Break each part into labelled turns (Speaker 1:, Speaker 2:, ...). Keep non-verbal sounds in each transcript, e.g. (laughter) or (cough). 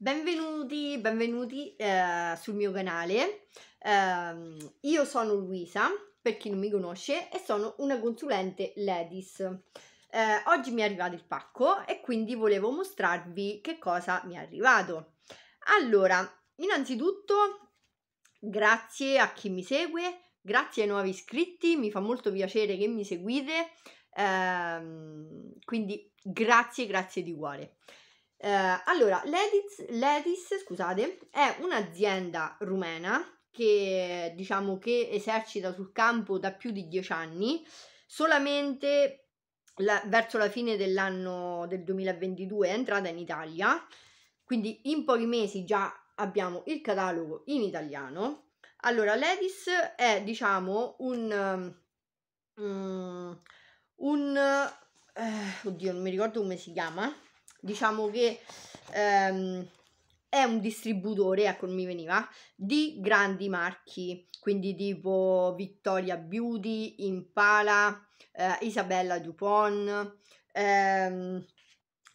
Speaker 1: Benvenuti, benvenuti eh, sul mio canale. Eh, io sono Luisa, per chi non mi conosce, e sono una consulente Ledis. Eh, oggi mi è arrivato il pacco e quindi volevo mostrarvi che cosa mi è arrivato. Allora, innanzitutto grazie a chi mi segue, grazie ai nuovi iscritti, mi fa molto piacere che mi seguite, ehm, quindi grazie, grazie di cuore. Eh, allora, Ledis, Ledis, scusate, è un'azienda rumena che diciamo che esercita sul campo da più di dieci anni, solamente la, verso la fine dell'anno del 2022 è entrata in Italia, quindi in pochi mesi già abbiamo il catalogo in italiano. Allora, l'Edis è diciamo un... Um, un eh, oddio, non mi ricordo come si chiama diciamo che ehm, è un distributore, ecco non mi veniva, di grandi marchi, quindi tipo Victoria Beauty, Impala, eh, Isabella Dupont, ehm,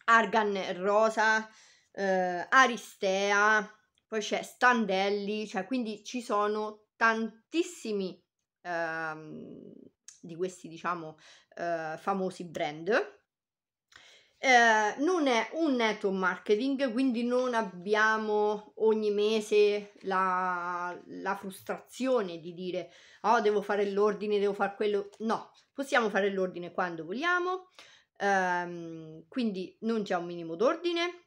Speaker 1: Argan Rosa, eh, Aristea, poi c'è Standelli, cioè quindi ci sono tantissimi ehm, di questi diciamo eh, famosi brand eh, non è un network marketing, quindi non abbiamo ogni mese la, la frustrazione di dire oh devo fare l'ordine, devo fare quello. No, possiamo fare l'ordine quando vogliamo, ehm, quindi non c'è un minimo d'ordine.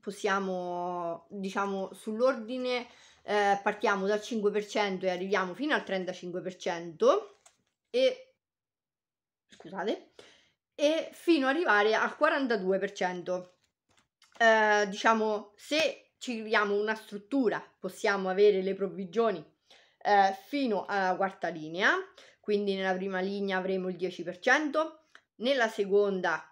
Speaker 1: Possiamo, diciamo, sull'ordine eh, partiamo dal 5% e arriviamo fino al 35% e scusate e fino ad arrivare al 42%. Eh, diciamo, se ci creiamo una struttura, possiamo avere le provvigioni eh, fino alla quarta linea, quindi nella prima linea avremo il 10%, nella seconda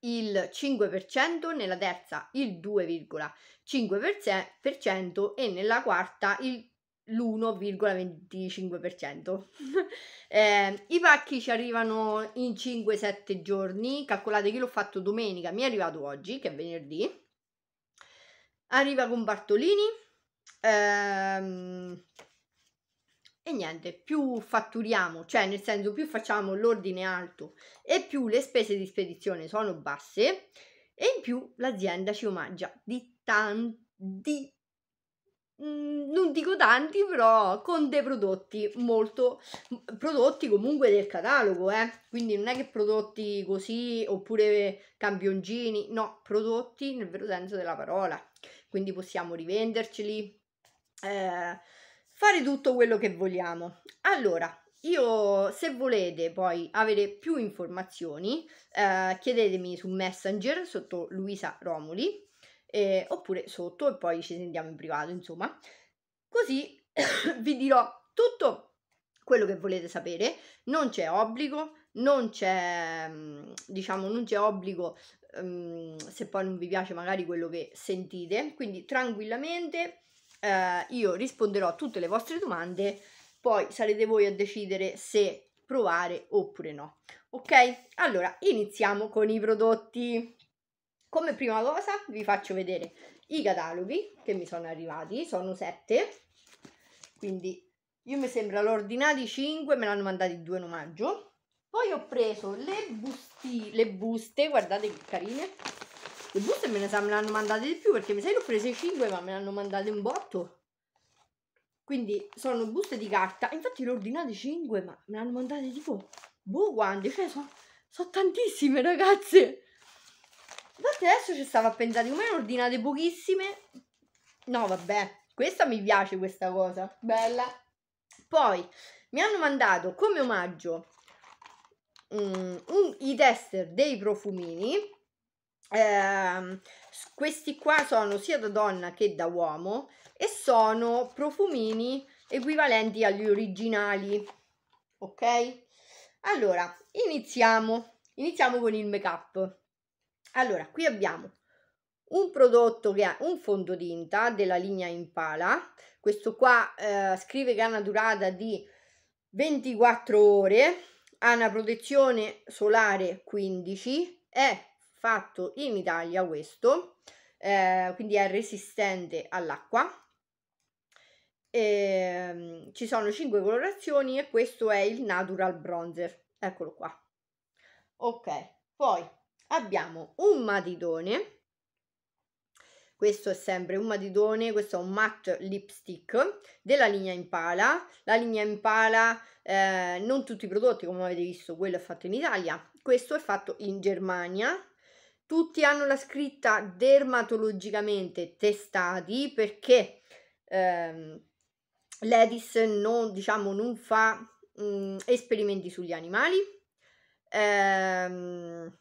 Speaker 1: il 5%, nella terza il 2,5% e nella quarta il l'1,25%. (laughs) eh, I pacchi ci arrivano in 5-7 giorni, calcolate che l'ho fatto domenica, mi è arrivato oggi, che è venerdì. Arriva con Bartolini. Ehm, e niente, più fatturiamo, cioè nel senso più facciamo l'ordine alto e più le spese di spedizione sono basse e in più l'azienda ci omaggia di tanti di mm, non dico tanti, però con dei prodotti molto prodotti comunque del catalogo, eh. Quindi non è che prodotti così oppure campioncini, no, prodotti nel vero senso della parola. Quindi possiamo rivenderceli, eh, fare tutto quello che vogliamo. Allora, io, se volete poi avere più informazioni, eh, chiedetemi su Messenger sotto Luisa Romoli eh, oppure sotto e poi ci sentiamo in privato, insomma. Così (coughs) vi dirò tutto quello che volete sapere, non c'è obbligo, non c'è mm, diciamo non c'è obbligo um, se poi non vi piace magari quello che sentite, quindi tranquillamente eh, io risponderò a tutte le vostre domande, poi sarete voi a decidere se provare oppure no. Ok? Allora, iniziamo con i prodotti. Come prima cosa vi faccio vedere i cataloghi che mi sono arrivati, sono sette quindi io mi sembra l'ordinati ordinati 5, me l'hanno mandati 2 in omaggio. Poi ho preso le, busti, le buste, guardate che carine, le buste me ne sa, me l'hanno mandate di più perché mi sa che ho preso 5 ma me l'hanno mandate un botto. Quindi sono buste di carta, infatti le ho ordinate 5 ma me l'hanno mandate tipo boh quante, cioè sono so tantissime ragazze. Infatti adesso ci stavo a pensare, come ne ordinate pochissime? No, vabbè, questa mi piace questa cosa, bella. Poi mi hanno mandato come omaggio um, un, i tester dei profumini. Eh, questi qua sono sia da donna che da uomo e sono profumini equivalenti agli originali. Ok? Allora, iniziamo. Iniziamo con il make up. Allora, qui abbiamo un prodotto che ha un fondotinta della linea Impala, questo qua eh, scrive che ha una durata di 24 ore, ha una protezione solare 15, è fatto in Italia questo, eh, quindi è resistente all'acqua. E, ehm, ci sono 5 colorazioni e questo è il Natural Bronzer, eccolo qua. Ok, poi abbiamo un matitone, questo è sempre un matitone, questo è un matte lipstick della linea Impala, la linea Impala, eh, non tutti i prodotti come avete visto, quello è fatto in Italia, questo è fatto in Germania, tutti hanno la scritta dermatologicamente testati perché ehm, l'Edis non, diciamo, non fa mh, mm, esperimenti sugli animali. Ehm,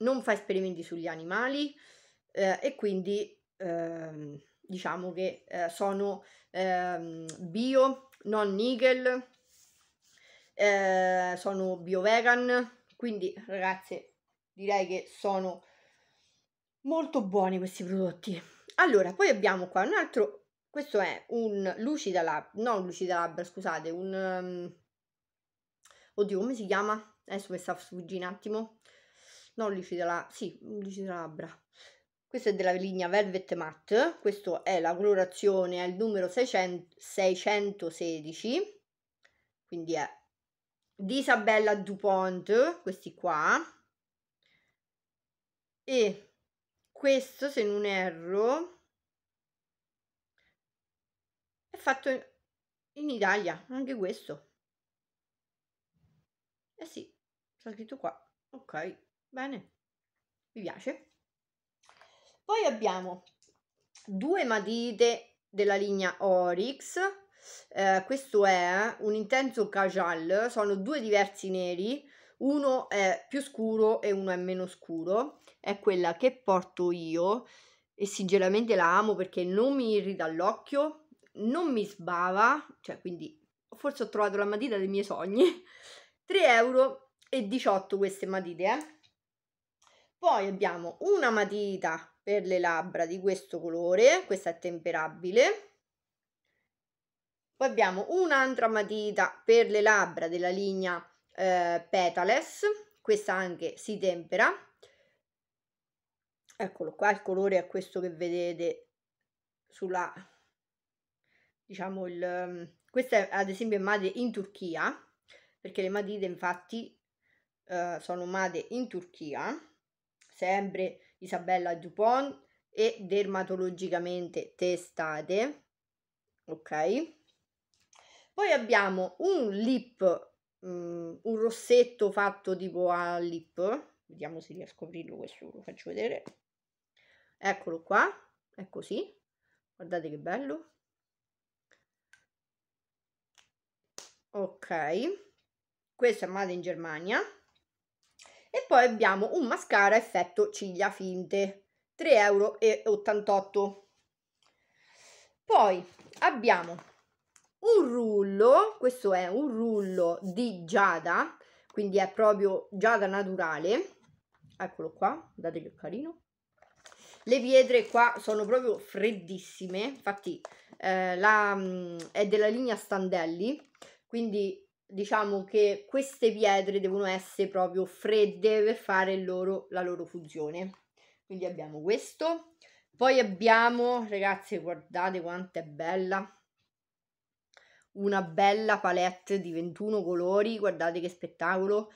Speaker 1: non fa esperimenti sugli animali eh, e quindi eh, diciamo che eh, sono ehm, bio, non nickel, eh, sono bio vegan, quindi ragazze direi che sono molto buoni questi prodotti. Allora, poi abbiamo qua un altro, questo è un lucida lab, non lucida Lab, scusate, un... Um, oddio, come si chiama? Adesso mi sta sfuggendo un attimo non lucido sì, lucido labbra. Questo è della linea Velvet Matte, questo è la colorazione è il numero 600, 616, quindi è di Isabella Dupont, questi qua. E questo, se non erro, è fatto in, in Italia, anche questo. Eh sì, c'è scritto qua. Ok. Bene, mi piace. Poi abbiamo due matite della linea Oryx. Eh, questo è un intenso cajal, sono due diversi neri, uno è più scuro e uno è meno scuro. È quella che porto io e sinceramente la amo perché non mi irrita l'occhio, non mi sbava, cioè quindi forse ho trovato la matita dei miei sogni. 3 (laughs) euro e 18 queste matite, eh. Poi abbiamo una matita per le labbra di questo colore, questa è temperabile. Poi abbiamo un'altra matita per le labbra della linea eh, Petales, questa anche si tempera. Eccolo qua, il colore è questo che vedete sulla, diciamo, il, mm, questa è ad esempio made in Turchia, perché le matite infatti eh, sono made in Turchia sempre Isabella Dupont e dermatologicamente testate, ok? Poi abbiamo un lip, um, un rossetto fatto tipo a lip, vediamo se riesco a aprirlo questo, lo faccio vedere. Eccolo qua, è così, guardate che bello. Ok, questo è Made in Germania e poi abbiamo un mascara effetto ciglia finte, 3,88 euro. Poi abbiamo un rullo, questo è un rullo di giada, quindi è proprio giada naturale. Eccolo qua, guardate che carino. Le pietre qua sono proprio freddissime, infatti eh, la, mm, è della linea Standelli, quindi diciamo che queste pietre devono essere proprio fredde per fare loro, la loro fusione. Quindi abbiamo questo. Poi abbiamo, ragazzi, guardate quanto è bella. Una bella palette di 21 colori, guardate che spettacolo.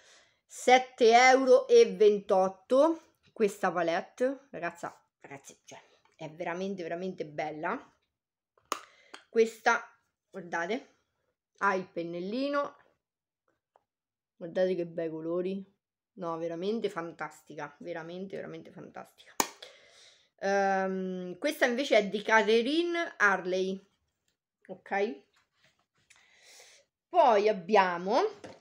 Speaker 1: 7,28 euro questa palette. Ragazza, ragazzi, cioè, è veramente, veramente bella. Questa, guardate, ha il pennellino, Guardate che bei colori. No, veramente fantastica, veramente, veramente fantastica. Um, questa invece è di Catherine Harley. Ok? Poi abbiamo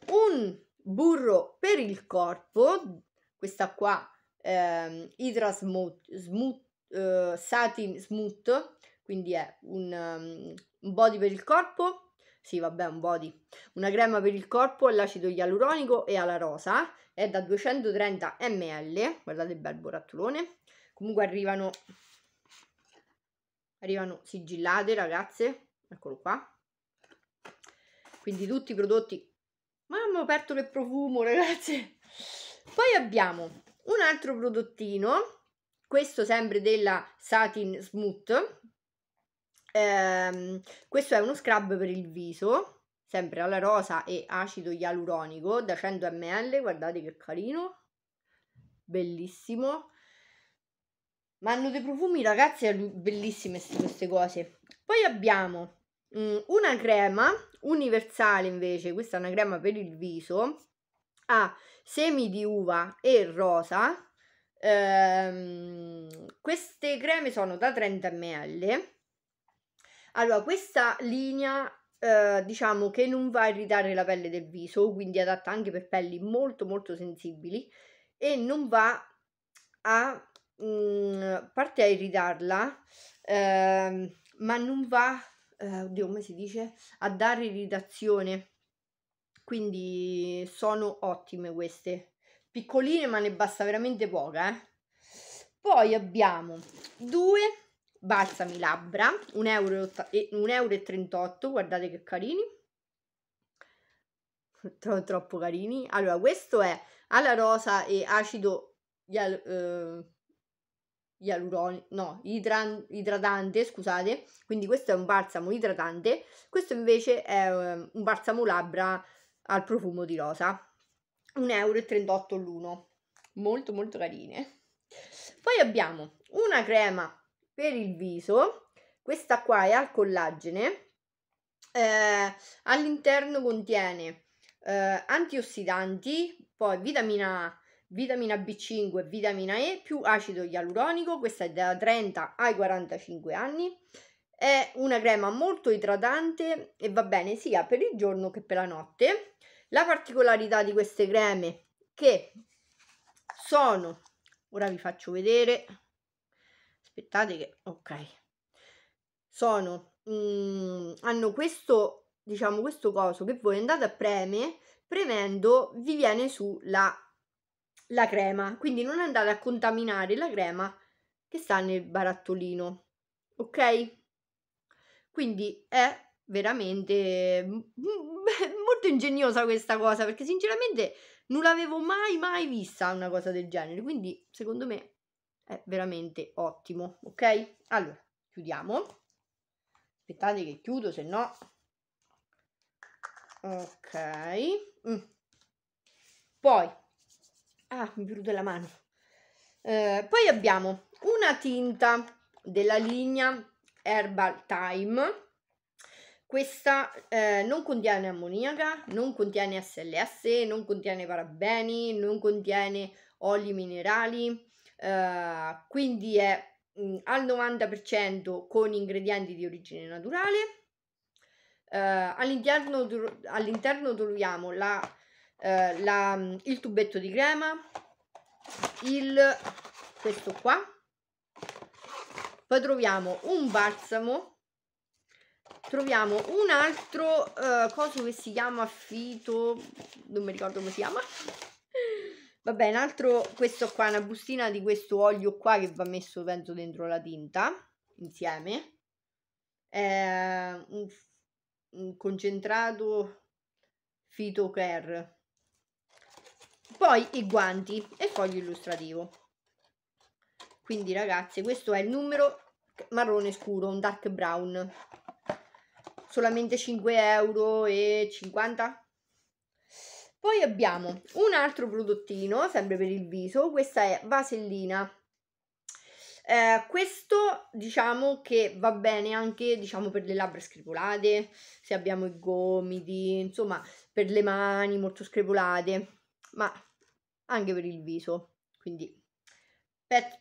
Speaker 1: un burro per il corpo, questa qua ehm, Hydra Smooth, smooth eh, Satin Smooth, quindi è un, um, body per il corpo sì, vabbè, un body. Una crema per il corpo all'acido ialuronico e alla rosa. È da 230 ml. Guardate il bel borattolone. Comunque arrivano... Arrivano sigillate, ragazze. Eccolo qua. Quindi tutti i prodotti... Mamma, ho aperto che profumo, ragazze! Poi abbiamo un altro prodottino. Questo sempre della Satin Smooth Ehm, questo è uno scrub per il viso, sempre alla rosa e acido ialuronico da 100 ml, guardate che carino, bellissimo. Ma hanno dei profumi, ragazzi, bellissime queste cose. Poi abbiamo mh, mm, una crema universale invece, questa è una crema per il viso, ha semi di uva e rosa. Ehm, queste creme sono da 30 ml allora, questa linea eh, diciamo che non va a irritare la pelle del viso, quindi adatta anche per pelli molto molto sensibili e non va a mm, parte a irritarla, eh, ma non va, eh, oddio, come si dice, a dare irritazione. Quindi sono ottime queste, piccoline ma ne basta veramente poca. Eh? Poi abbiamo due balsami labbra, 1,38 euro, 1 euro e 38, guardate che carini, (laughs) Tro, troppo carini. Allora, questo è alla rosa e acido ial, eh, ialuronico, no, idran, idratante, scusate, quindi questo è un balsamo idratante, questo invece è eh, un balsamo labbra al profumo di rosa, 1,38 euro l'uno, molto molto carine. Poi abbiamo una crema per il viso, questa qua è al collagene, eh, all'interno contiene eh, antiossidanti, poi vitamina A, vitamina B5, vitamina E più acido ialuronico, questa è da 30 ai 45 anni. È una crema molto idratante e va bene sia per il giorno che per la notte. La particolarità di queste creme che sono, ora vi faccio vedere, aspettate che ok sono mm, hanno questo diciamo questo coso che voi andate a premere premendo vi viene su la, la crema quindi non andate a contaminare la crema che sta nel barattolino ok quindi è veramente mm, mm, (laughs) molto ingegnosa questa cosa perché sinceramente non l'avevo mai mai vista una cosa del genere quindi secondo me è veramente ottimo ok allora chiudiamo aspettate che chiudo se no ok mm. poi ah mi brutta la mano eh, poi abbiamo una tinta della linea Herbal Time questa eh, non contiene ammoniaca, non contiene SLS, non contiene parabeni, non contiene oli minerali, Ehm, quindi è mh, mhmm, al 90% con ingredienti di origine naturale. Uh, all'interno, all'interno troviamo la, uh, la, mhmm, il tubetto di crema, il, questo qua, poi troviamo un balsamo, troviamo un altro coso che si chiama fito, non mi ricordo come si chiama, Vabbè, un altro, questo qua, una bustina di questo olio qua che va messo, penso, dentro la tinta, insieme. È un, un, concentrato fitocare. Poi i guanti e foglio illustrativo. Quindi, ragazze, questo è il numero marrone scuro, un dark brown. Solamente 5,50 euro poi abbiamo un altro prodottino, sempre per il viso, questa è vasellina. Eh, questo diciamo che va bene anche diciamo, per le labbra screpolate, se abbiamo i gomiti, insomma per le mani molto screpolate, ma anche per il viso. Quindi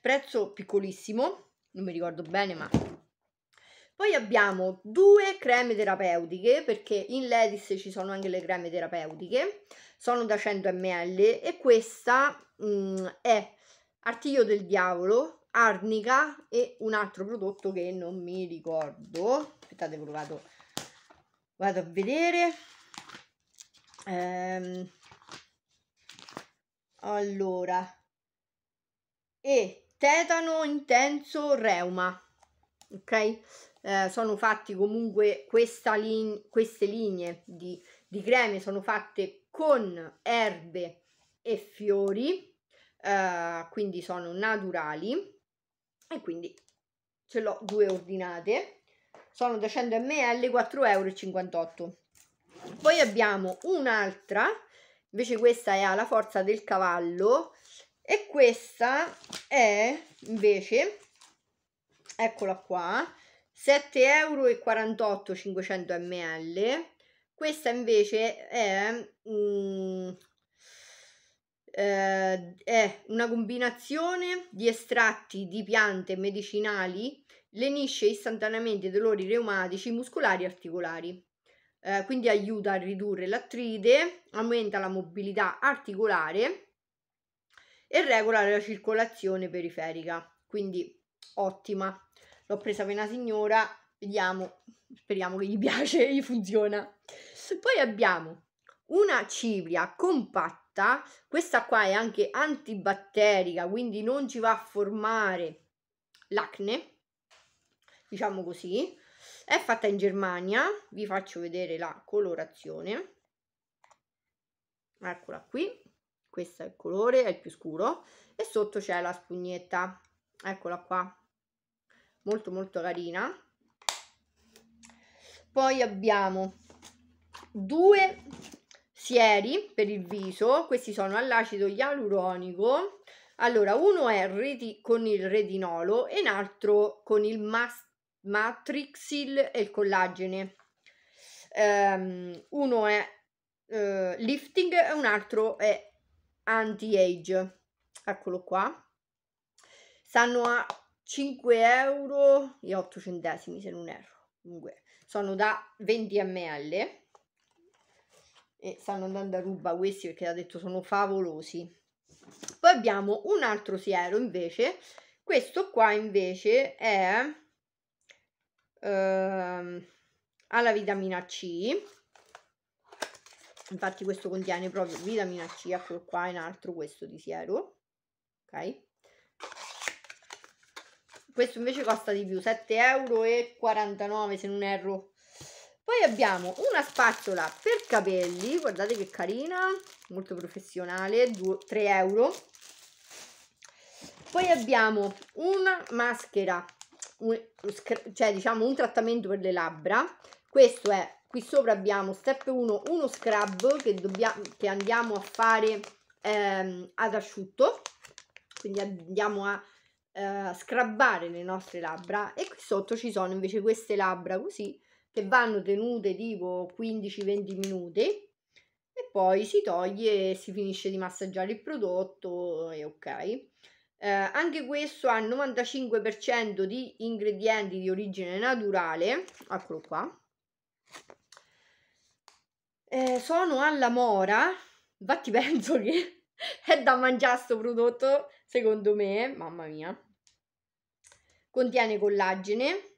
Speaker 1: prezzo piccolissimo, non mi ricordo bene ma poi abbiamo due creme terapeutiche, perché in Ledis ci sono anche le creme terapeutiche, sono da 100 ml e questa mm, è Artiglio del Diavolo, Arnica e un altro prodotto che non mi ricordo. Aspettate che lo vado, vado a vedere. Ehm, allora, e tetano intenso reuma, ok? Eh, sono fatti comunque line, queste linee di, di, creme sono fatte con erbe e fiori eh, quindi sono naturali e quindi ce l'ho due ordinate sono da 100 ml 4,58 euro poi abbiamo un'altra invece questa è alla forza del cavallo e questa è invece eccola qua 7,48 euro 500 ml. Questa invece è, mm, eh, è una combinazione di estratti di piante medicinali, lenisce istantaneamente i dolori reumatici, muscolari e articolari. Eh, quindi aiuta a ridurre l'attride, aumenta la mobilità articolare e regola la circolazione periferica. Quindi ottima. L'ho presa per una signora, vediamo, speriamo che gli piace, gli funziona. Poi abbiamo una cipria compatta, questa qua è anche antibatterica, quindi non ci va a formare l'acne, diciamo così. È fatta in Germania, vi faccio vedere la colorazione. Eccola qui, questo è il colore, è il più scuro, e sotto c'è la spugnetta, eccola qua, molto molto carina poi abbiamo due sieri per il viso questi sono all'acido ialuronico allora uno è reti- con il retinolo e un altro con il mas- matrixil e il collagene um, uno è uh, lifting e un altro è anti-age eccolo qua stanno a 5 euro e 8 centesimi se non erro comunque sono da 20 ml e stanno andando a ruba questi perché ha detto sono favolosi poi abbiamo un altro siero invece questo qua invece è ehm, alla vitamina C infatti questo contiene proprio vitamina C eccolo qua in altro questo di siero ok questo invece costa di più 7,49 euro se non erro poi abbiamo una spazzola per capelli guardate che carina molto professionale 2, 3 euro poi abbiamo una maschera un, cioè diciamo un trattamento per le labbra questo è qui sopra abbiamo step 1 uno scrub che, dobbiamo, che andiamo a fare ehm, ad asciutto quindi andiamo a eh, scrabbare le nostre labbra e qui sotto ci sono invece queste labbra così che vanno tenute tipo 15-20 minuti e poi si toglie e si finisce di massaggiare il prodotto e ok. Eh, anche questo ha il 95% di ingredienti di origine naturale, eccolo qua. Eh, sono alla mora, infatti (laughs) penso che è da mangiare questo prodotto secondo me, mamma mia, contiene collagene,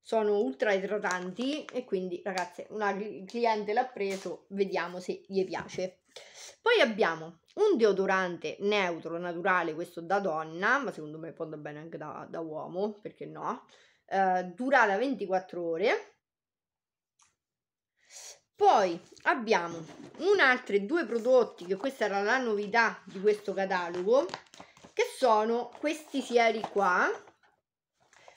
Speaker 1: sono ultra idratanti e quindi ragazze, una cliente l'ha preso, vediamo se gli piace. Poi abbiamo un deodorante neutro, naturale, questo da donna, ma secondo me può andare bene anche da, da uomo, perché no, eh, durata 24 ore. Poi abbiamo un altro due prodotti, che questa era la novità di questo catalogo, che sono questi sieri qua.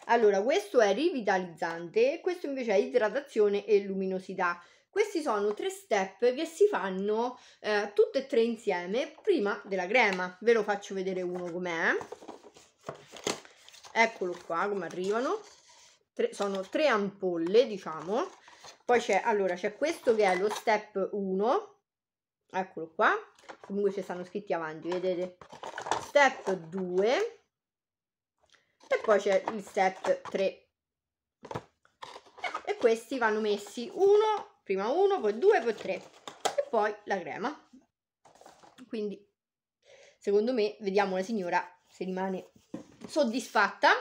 Speaker 1: Allora, questo è rivitalizzante e questo invece è idratazione e luminosità. Questi sono tre step che si fanno eh, tutte e tre insieme prima della crema. Ve lo faccio vedere uno com'è. Eccolo qua come arrivano. Tre, sono tre ampolle, diciamo. Poi c'è, allora, c'è questo che è lo step 1. Eccolo qua. Comunque ci stanno scritti avanti, vedete? step 2 e poi c'è il step 3 e questi vanno messi uno prima uno poi due poi tre e poi la crema quindi secondo me vediamo la signora se rimane soddisfatta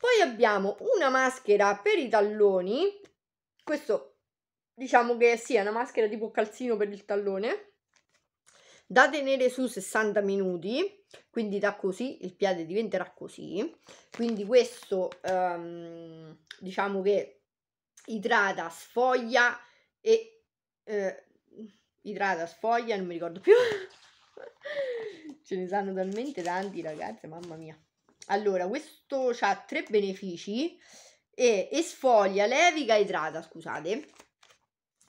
Speaker 1: poi abbiamo una maschera per i talloni questo diciamo che sia sì, una maschera tipo calzino per il tallone da tenere su 60 minuti quindi da così il piatto diventerà così quindi questo ehm, diciamo che idrata sfoglia e eh, idrata sfoglia non mi ricordo più (laughs) ce ne sanno talmente tanti ragazzi mamma mia allora questo ha tre benefici e sfoglia levica idrata scusate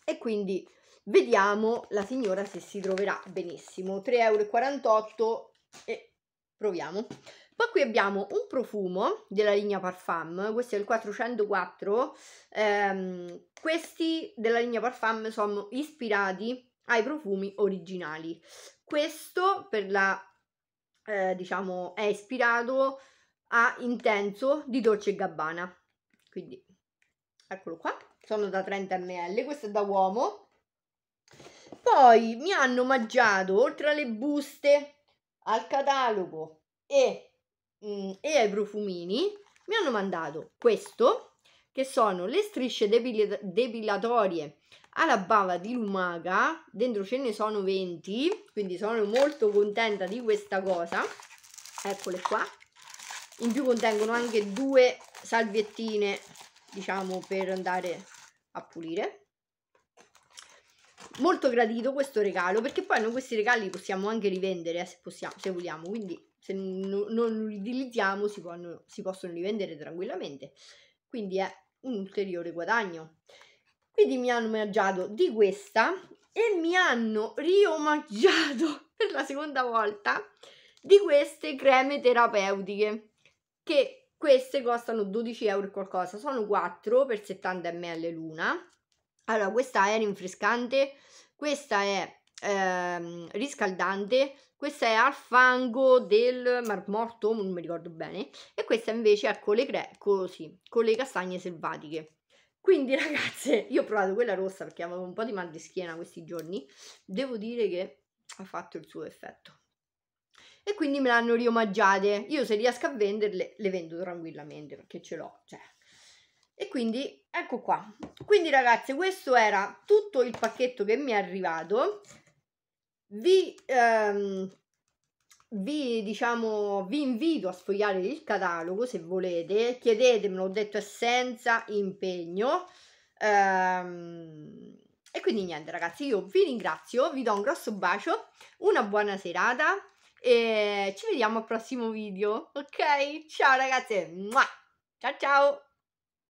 Speaker 1: e quindi Vediamo la signora se si troverà benissimo. 3,48 euro e proviamo. Poi qui abbiamo un profumo della linea Parfum, questo è il 404. Ehm, questi della linea Parfum sono ispirati ai profumi originali. Questo per la, eh, diciamo, è ispirato a Intenso di Dolce Gabbana. Quindi, eccolo qua, sono da 30 ml, questo è da uomo poi mi hanno mangiato, oltre alle buste, al catalogo e, mm, e ai profumini, mi hanno mandato questo, che sono le strisce depil- depilatorie alla bava di lumaca, dentro ce ne sono 20, quindi sono molto contenta di questa cosa, eccole qua, in più contengono anche due salviettine, diciamo, per andare a pulire, molto gradito questo regalo perché poi noi questi regali li possiamo anche rivendere eh, se, possiamo, se vogliamo quindi se non li utilizziamo si, possono, si possono rivendere tranquillamente quindi è un ulteriore guadagno quindi mi hanno omaggiato di questa e mi hanno riomaggiato (laughs) per la seconda volta di queste creme terapeutiche che queste costano 12 euro e qualcosa sono 4 per 70 ml l'una allora, questa è rinfrescante, questa è ehm, riscaldante, questa è al fango del mar morto, non mi ricordo bene, e questa invece è con le, cre- così, con le castagne selvatiche. Quindi (laughs) ragazze, io ho provato quella rossa perché avevo un po' di mal di schiena questi giorni, devo dire che ha fatto il suo effetto. E quindi me l'hanno riomaggiate. Io se riesco a venderle, le vendo tranquillamente perché ce l'ho, cioè e quindi ecco qua. Quindi ragazzi, questo era tutto il pacchetto che mi è arrivato. Vi, ehm, vi, diciamo, vi invito a sfogliare il catalogo se volete, chiedetemelo, ho detto è senza impegno. Ehm, e quindi niente ragazzi, io vi ringrazio, vi do un grosso bacio, una buona serata e ci vediamo al prossimo video, ok? Ciao ragazze, ciao ciao!